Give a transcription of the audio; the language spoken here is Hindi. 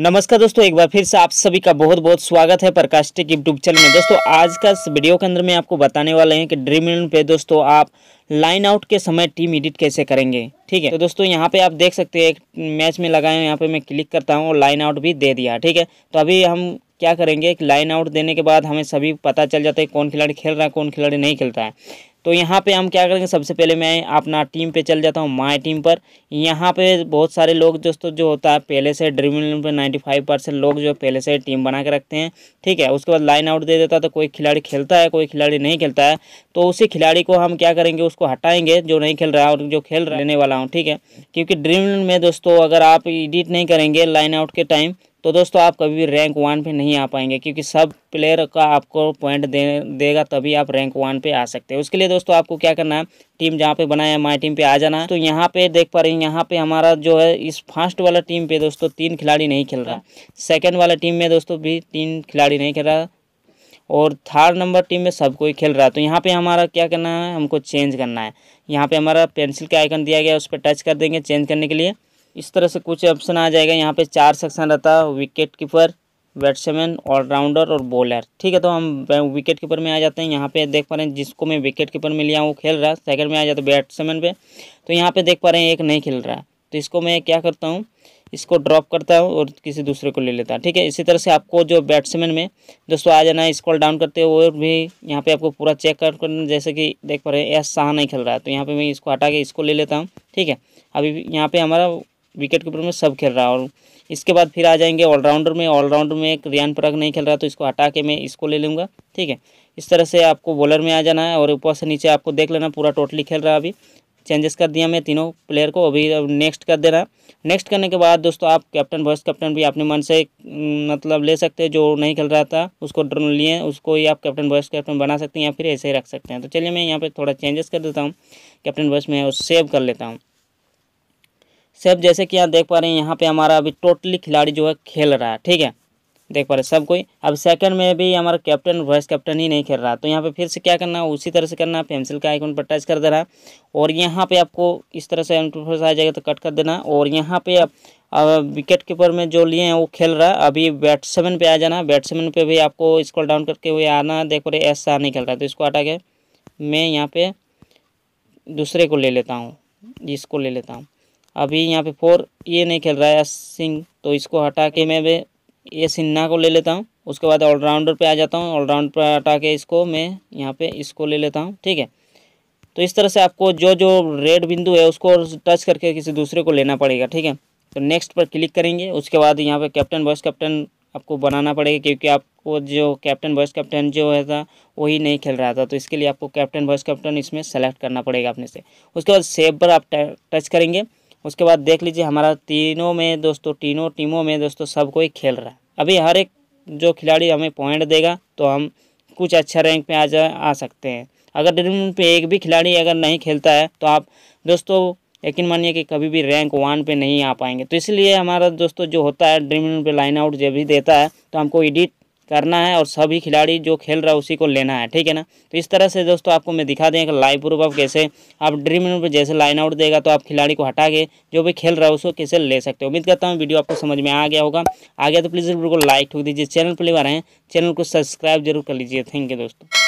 नमस्कार दोस्तों एक बार फिर से आप सभी का बहुत बहुत स्वागत है प्रकाश टेक यूट्यूब चैनल में दोस्तों आज का इस वीडियो के अंदर मैं आपको बताने वाले हैं कि ड्रीम इलेवन पे दोस्तों आप लाइन आउट के समय टीम एडिट कैसे करेंगे ठीक है तो दोस्तों यहाँ पे आप देख सकते हैं एक मैच में लगाए हैं यहाँ पर मैं क्लिक करता हूँ और लाइन आउट भी दे दिया ठीक है तो अभी हम क्या करेंगे एक लाइन आउट देने के बाद हमें सभी पता चल जाता है कौन खिलाड़ी खेल रहा है कौन खिलाड़ी नहीं खेलता है तो यहाँ पे हम क्या करेंगे सबसे पहले मैं अपना टीम पे चल जाता हूँ माय टीम पर यहाँ पे बहुत सारे लोग दोस्तों जो होता है पहले से ड्रीम इलेवन पर नाइन्टी फाइव परसेंट लोग जो पहले से टीम बना के रखते हैं ठीक है उसके बाद लाइन आउट दे देता है तो कोई खिलाड़ी खेलता है कोई खिलाड़ी नहीं खेलता है तो उसी खिलाड़ी को हम क्या करेंगे उसको हटाएंगे जो नहीं खेल रहा है और जो खेल रहने वाला हूँ ठीक है क्योंकि ड्रीम में दोस्तों अगर आप एडिट नहीं करेंगे लाइन आउट के टाइम तो दोस्तों आप कभी भी रैंक वन पे नहीं आ पाएंगे क्योंकि सब प्लेयर का आपको पॉइंट दे देगा तभी आप रैंक वन पे आ सकते हैं उसके लिए दोस्तों आपको क्या करना है टीम जहाँ पे बनाया है माई टीम पे आ जाना है तो यहाँ पे देख पा रहे हैं यहाँ पे हमारा जो है इस फर्स्ट वाला टीम पे दोस्तों तीन खिलाड़ी नहीं खेल रहा सेकेंड वाला टीम में दोस्तों भी तीन खिलाड़ी नहीं खेल रहा और थर्ड नंबर टीम में सब कोई खेल रहा है तो यहाँ पे हमारा क्या करना है हमको चेंज करना है यहाँ पे हमारा पेंसिल का आइकन दिया गया है उस पर टच कर देंगे चेंज करने के लिए इस तरह से कुछ ऑप्शन आ जाएगा यहाँ पे चार सेक्शन रहता है विकेट कीपर बैट्समैन ऑलराउंडर और बॉलर ठीक है तो हम विकेट कीपर में आ जाते हैं यहाँ पे देख पा रहे हैं जिसको मैं विकेट कीपर में लिया वो खेल रहा है सेकंड में आ जाता है बैट्समैन पे तो यहाँ पे देख पा रहे हैं एक नहीं खेल रहा है तो इसको मैं क्या करता हूँ इसको ड्रॉप करता हूँ और किसी दूसरे को ले लेता है ठीक है इसी तरह से आपको जो बैट्समैन में दोस्तों आ जाना है स्कॉल डाउन करते हुए और भी यहाँ पे आपको पूरा चेक कर जैसे कि देख पा रहे हैं एस शाह नहीं खेल रहा है तो यहाँ पे मैं इसको हटा के इसको ले लेता हूँ ठीक है अभी यहाँ पे हमारा विकेट कीपर में सब खेल रहा है और इसके बाद फिर आ जाएंगे ऑलराउंडर में ऑलराउंडर में एक रियान पराग नहीं खेल रहा तो इसको हटा के मैं इसको ले लूँगा ठीक है इस तरह से आपको बॉलर में आ जाना है और ऊपर से नीचे आपको देख लेना पूरा टोटली खेल रहा है अभी चेंजेस कर दिया मैं तीनों प्लेयर को अभी अब नेक्स्ट कर दे रहा नेक्स्ट करने के बाद दोस्तों आप कैप्टन वाइस कैप्टन भी अपने मन से हम्म, मतलब ले सकते हैं जो नहीं खेल रहा था उसको ड्रोन लिए उसको ही आप कैप्टन वाइस कैप्टन बना सकते हैं या फिर ऐसे ही रख सकते हैं तो चलिए मैं यहाँ पर थोड़ा चेंजेस कर देता हूँ कैप्टन वाइस में और सेव कर लेता हूँ सब जैसे कि आप देख पा रहे हैं यहाँ पे हमारा अभी टोटली खिलाड़ी जो है खेल रहा है ठीक है देख पा रहे सब कोई अब सेकंड में भी हमारा कैप्टन वाइस कैप्टन ही नहीं खेल रहा तो यहाँ पे फिर से क्या करना है उसी तरह से करना है पेंसिल का आइकन पर टच कर देना और यहाँ पे आपको इस तरह से एम आ जाएगा तो कट कर देना और यहाँ पे आप विकेट कीपर में जो लिए हैं वो खेल रहा है अभी बैट्समैन पर आ जाना बैट्समैन पर भी आपको स्कॉल डाउन करके हुए आना देख पा रहे ऐसा नहीं खेल रहा है तो इसको हटा के मैं यहाँ पे दूसरे को ले लेता हूँ इसको ले लेता हूँ अभी यहाँ पे फोर ये नहीं खेल रहा है एस सिंह तो इसको हटा के मैं भी ये सिन्हा को ले लेता हूँ उसके बाद ऑलराउंडर पे आ जाता हूँ ऑलराउंडर पर हटा के इसको मैं यहाँ पे इसको ले लेता हूँ ठीक है तो इस तरह से आपको जो जो रेड बिंदु है उसको टच करके किसी दूसरे को लेना पड़ेगा ठीक है तो नेक्स्ट पर क्लिक करेंगे उसके बाद यहाँ पे कैप्टन वॉइस कैप्टन आपको बनाना पड़ेगा क्योंकि आपको जो कैप्टन वॉइस कैप्टन जो है था वही नहीं खेल रहा था तो इसके लिए आपको कैप्टन वॉइस कैप्टन इसमें सेलेक्ट करना पड़ेगा अपने से उसके बाद सेब पर आप टच करेंगे उसके बाद देख लीजिए हमारा तीनों में दोस्तों तीनों टीमों में दोस्तों सब कोई खेल रहा है अभी हर एक जो खिलाड़ी हमें पॉइंट देगा तो हम कुछ अच्छा रैंक पे आ जा आ सकते हैं अगर ड्रीम पे एक भी खिलाड़ी अगर नहीं खेलता है तो आप दोस्तों यकीन मानिए कि कभी भी रैंक वन पे नहीं आ पाएंगे तो इसलिए हमारा दोस्तों जो होता है ड्रीम पे लाइन आउट जब भी देता है तो हमको एडिट करना है और सभी खिलाड़ी जो खेल रहा है उसी को लेना है ठीक है ना तो इस तरह से दोस्तों आपको मैं दिखा दें लाइव प्रूफ आप कैसे आप ड्रीम इलेवन पर जैसे लाइन आउट देगा तो आप खिलाड़ी को हटा के जो भी खेल रहा है उसको कैसे ले सकते हो उम्मीद करता हूँ वीडियो आपको समझ में आ गया होगा आ गया तो प्लीज़ वीडियो को लाइक ठोक दीजिए चैनल पर ले हैं चैनल को सब्सक्राइब जरूर कर लीजिए थैंक यू दोस्तों